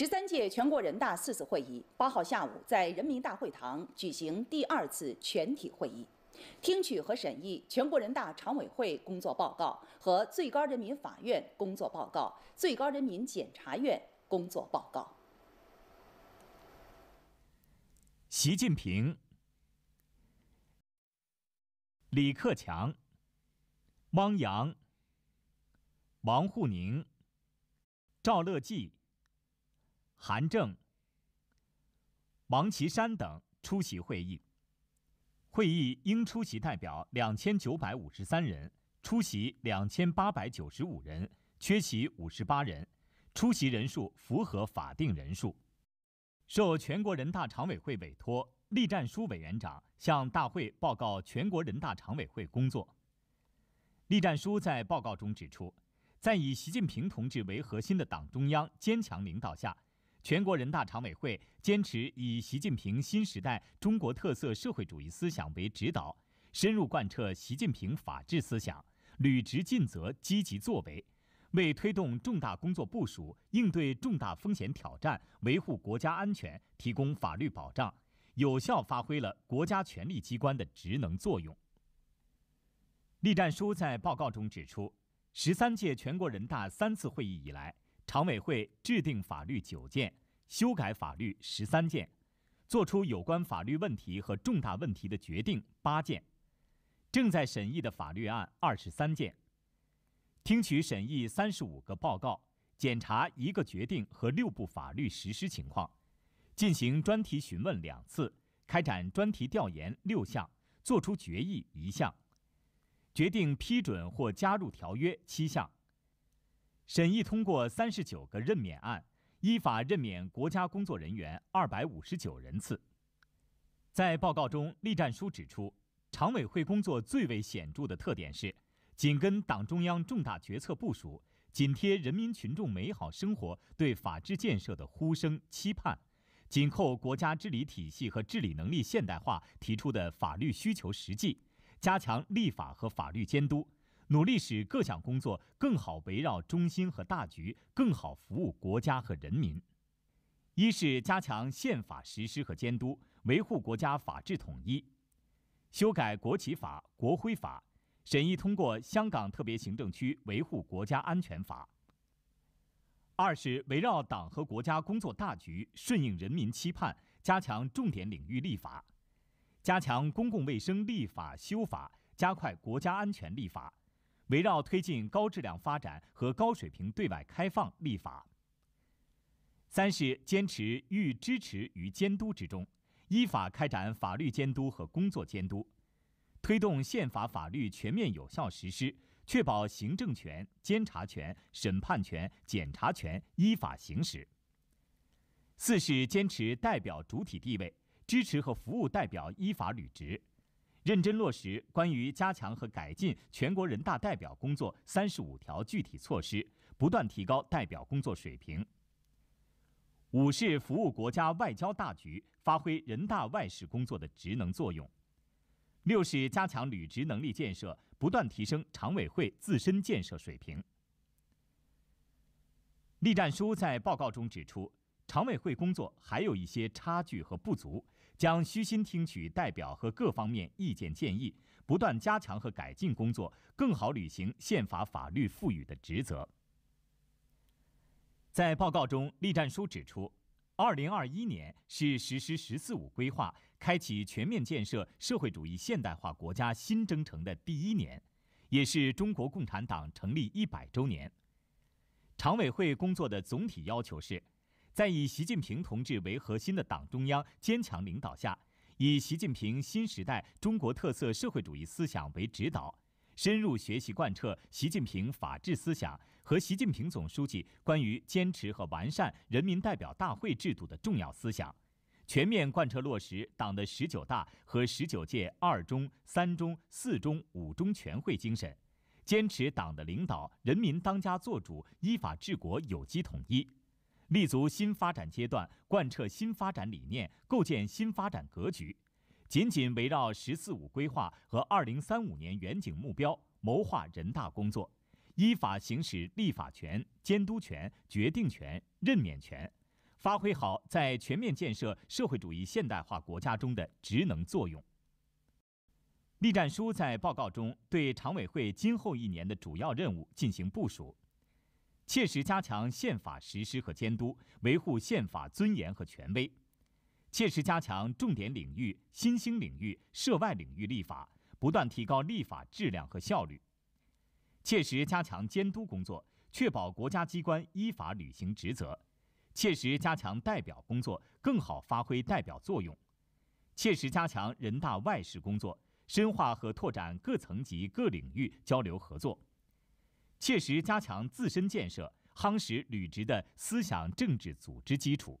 十三届全国人大四次会议八号下午在人民大会堂举行第二次全体会议，听取和审议全国人大常委会工作报告和最高人民法院工作报告、最高人民检察院工作报告。习近平、李克强、汪洋、王沪宁、赵乐际。韩正、王岐山等出席会议。会议应出席代表两千九百五十三人，出席两千八百九十五人，缺席五十八人，出席人数符合法定人数。受全国人大常委会委托，栗战书委员长向大会报告全国人大常委会工作。栗战书在报告中指出，在以习近平同志为核心的党中央坚强领导下，全国人大常委会坚持以习近平新时代中国特色社会主义思想为指导，深入贯彻习近平法治思想，履职尽责、积极作为，为推动重大工作部署、应对重大风险挑战、维护国家安全提供法律保障，有效发挥了国家权力机关的职能作用。栗战书在报告中指出，十三届全国人大三次会议以来。常委会制定法律九件，修改法律十三件，作出有关法律问题和重大问题的决定八件，正在审议的法律案二十三件，听取审议三十五个报告，检查一个决定和六部法律实施情况，进行专题询问两次，开展专题调研六项，作出决议一项，决定批准或加入条约七项。审议通过三十九个任免案，依法任免国家工作人员二百五十九人次。在报告中，栗战书指出，常委会工作最为显著的特点是，紧跟党中央重大决策部署，紧贴人民群众美好生活对法治建设的呼声期盼，紧扣国家治理体系和治理能力现代化提出的法律需求实际，加强立法和法律监督。努力使各项工作更好围绕中心和大局，更好服务国家和人民。一是加强宪法实施和监督，维护国家法制统一，修改国旗法、国徽法，审议通过香港特别行政区维护国家安全法。二是围绕党和国家工作大局，顺应人民期盼，加强重点领域立法，加强公共卫生立法修法，加快国家安全立法。围绕推进高质量发展和高水平对外开放立法。三是坚持寓支持于监督之中，依法开展法律监督和工作监督，推动宪法法律全面有效实施，确保行政权、监察权、审判权、检察权依法行使。四是坚持代表主体地位，支持和服务代表依法履职。认真落实关于加强和改进全国人大代表工作三十五条具体措施，不断提高代表工作水平。五是服务国家外交大局，发挥人大外事工作的职能作用。六是加强履职能力建设，不断提升常委会自身建设水平。栗战书在报告中指出，常委会工作还有一些差距和不足。将虚心听取代表和各方面意见建议，不断加强和改进工作，更好履行宪法法律赋予的职责。在报告中，栗战书指出，二零二一年是实施“十四五”规划、开启全面建设社会主义现代化国家新征程的第一年，也是中国共产党成立一百周年。常委会工作的总体要求是。在以习近平同志为核心的党中央坚强领导下，以习近平新时代中国特色社会主义思想为指导，深入学习贯彻习近平法治思想和习近平总书记关于坚持和完善人民代表大会制度的重要思想，全面贯彻落实党的十九大和十九届二中、三中、四中、五中全会精神，坚持党的领导、人民当家作主、依法治国有机统一。立足新发展阶段，贯彻新发展理念，构建新发展格局，紧紧围绕“十四五”规划和二零三五年远景目标谋划人大工作，依法行使立法权、监督权、决定权、任免权，发挥好在全面建设社会主义现代化国家中的职能作用。栗战书在报告中对常委会今后一年的主要任务进行部署。切实加强宪法实施和监督，维护宪法尊严和权威；切实加强重点领域、新兴领域、涉外领域立法，不断提高立法质量和效率；切实加强监督工作，确保国家机关依法履行职责；切实加强代表工作，更好发挥代表作用；切实加强人大外事工作，深化和拓展各层级、各领域交流合作。切实加强自身建设，夯实履职的思想政治组织基础。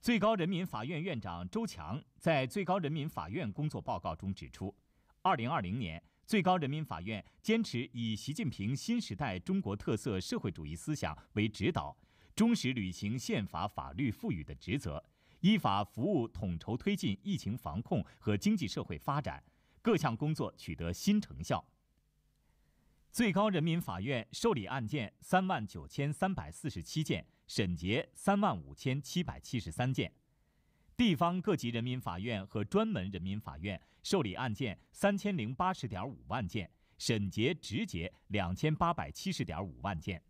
最高人民法院院长周强在最高人民法院工作报告中指出，二零二零年，最高人民法院坚持以习近平新时代中国特色社会主义思想为指导，忠实履行宪法法律赋予的职责，依法服务统筹推进疫情防控和经济社会发展，各项工作取得新成效。最高人民法院受理案件三万九千三百四十七件，审结三万五千七百七十三件；地方各级人民法院和专门人民法院受理案件三千零八十点五万件，审结执结两千八百七十点五万件。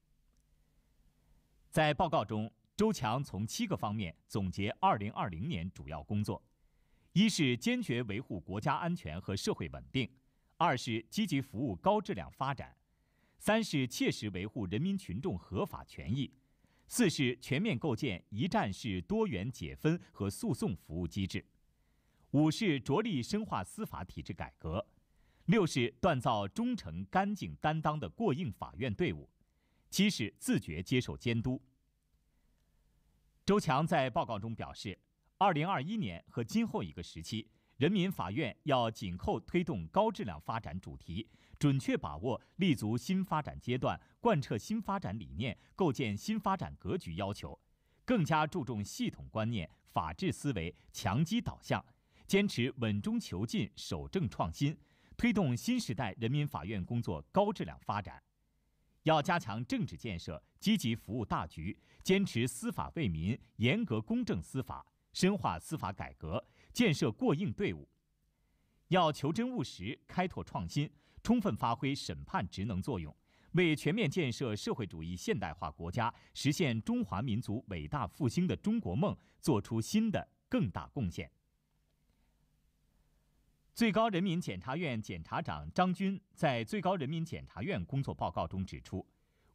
在报告中，周强从七个方面总结二零二零年主要工作：一是坚决维护国家安全和社会稳定。二是积极服务高质量发展，三是切实维护人民群众合法权益，四是全面构建一站式多元解分和诉讼服务机制，五是着力深化司法体制改革，六是锻造忠诚干净担当的过硬法院队伍，七是自觉接受监督。周强在报告中表示，二零二一年和今后一个时期。人民法院要紧扣推动高质量发展主题，准确把握立足新发展阶段、贯彻新发展理念、构建新发展格局要求，更加注重系统观念、法治思维、强基导向，坚持稳中求进、守正创新，推动新时代人民法院工作高质量发展。要加强政治建设，积极服务大局，坚持司法为民、严格公正司法，深化司法改革。建设过硬队伍，要求真务实、开拓创新，充分发挥审判职能作用，为全面建设社会主义现代化国家、实现中华民族伟大复兴的中国梦做出新的更大贡献。最高人民检察院检察长张军在最高人民检察院工作报告中指出，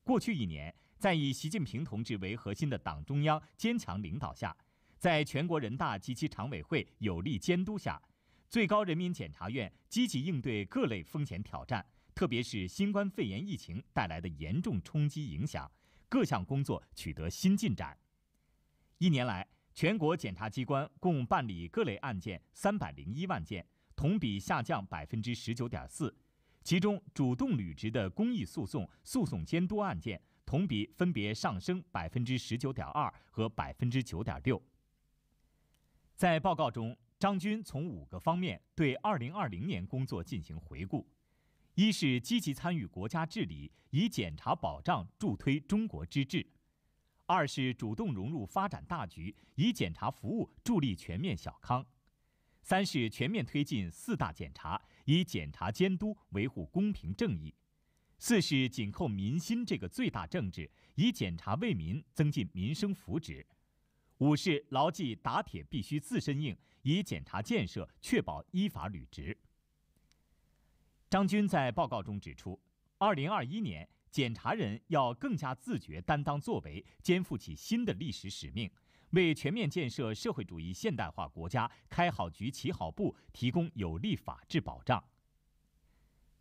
过去一年，在以习近平同志为核心的党中央坚强领导下。在全国人大及其常委会有力监督下，最高人民检察院积极应对各类风险挑战，特别是新冠肺炎疫情带来的严重冲击影响，各项工作取得新进展。一年来，全国检察机关共办理各类案件三百零一万件，同比下降百分之十九点四，其中主动履职的公益诉讼、诉讼监督案件同比分别上升百分之十九点二和百分之九点六。在报告中，张军从五个方面对二零二零年工作进行回顾：一是积极参与国家治理，以检查保障助推中国之治；二是主动融入发展大局，以检查服务助力全面小康；三是全面推进四大检查，以检查监督维护公平正义；四是紧扣民心这个最大政治，以检查为民增进民生福祉。五是牢记打铁必须自身硬，以检查建设确保依法履职。张军在报告中指出，二零二一年检察人要更加自觉担当作为，肩负起新的历史使命，为全面建设社会主义现代化国家开好局、起好步提供有力法治保障。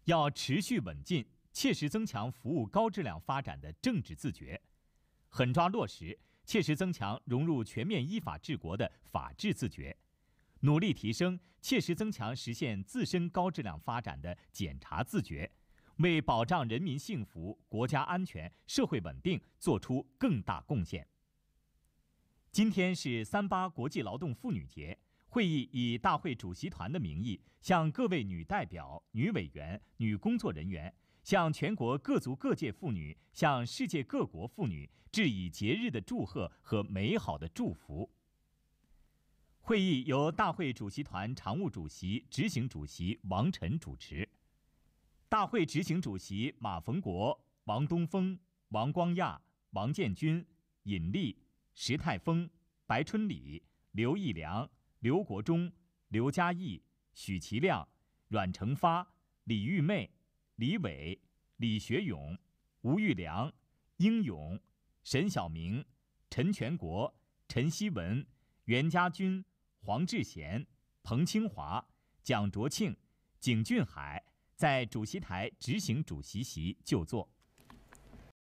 要持续稳进，切实增强服务高质量发展的政治自觉，狠抓落实。切实增强融入全面依法治国的法治自觉，努力提升切实增强实现自身高质量发展的检察自觉，为保障人民幸福、国家安全、社会稳定作出更大贡献。今天是三八国际劳动妇女节，会议以大会主席团的名义向各位女代表、女委员、女工作人员。向全国各族各界妇女，向世界各国妇女致以节日的祝贺和美好的祝福。会议由大会主席团常务主席、执行主席王晨主持。大会执行主席马逢国、王东峰、王光亚、王建军、尹力、石泰峰、白春礼、刘义良、刘国忠、刘家义、许其亮、阮成发、李玉妹。李伟、李学勇、吴玉良、英勇、沈晓明、陈全国、陈希文、袁家军、黄志贤、彭清华、蒋卓庆、景俊海在主席台执行主席席就座。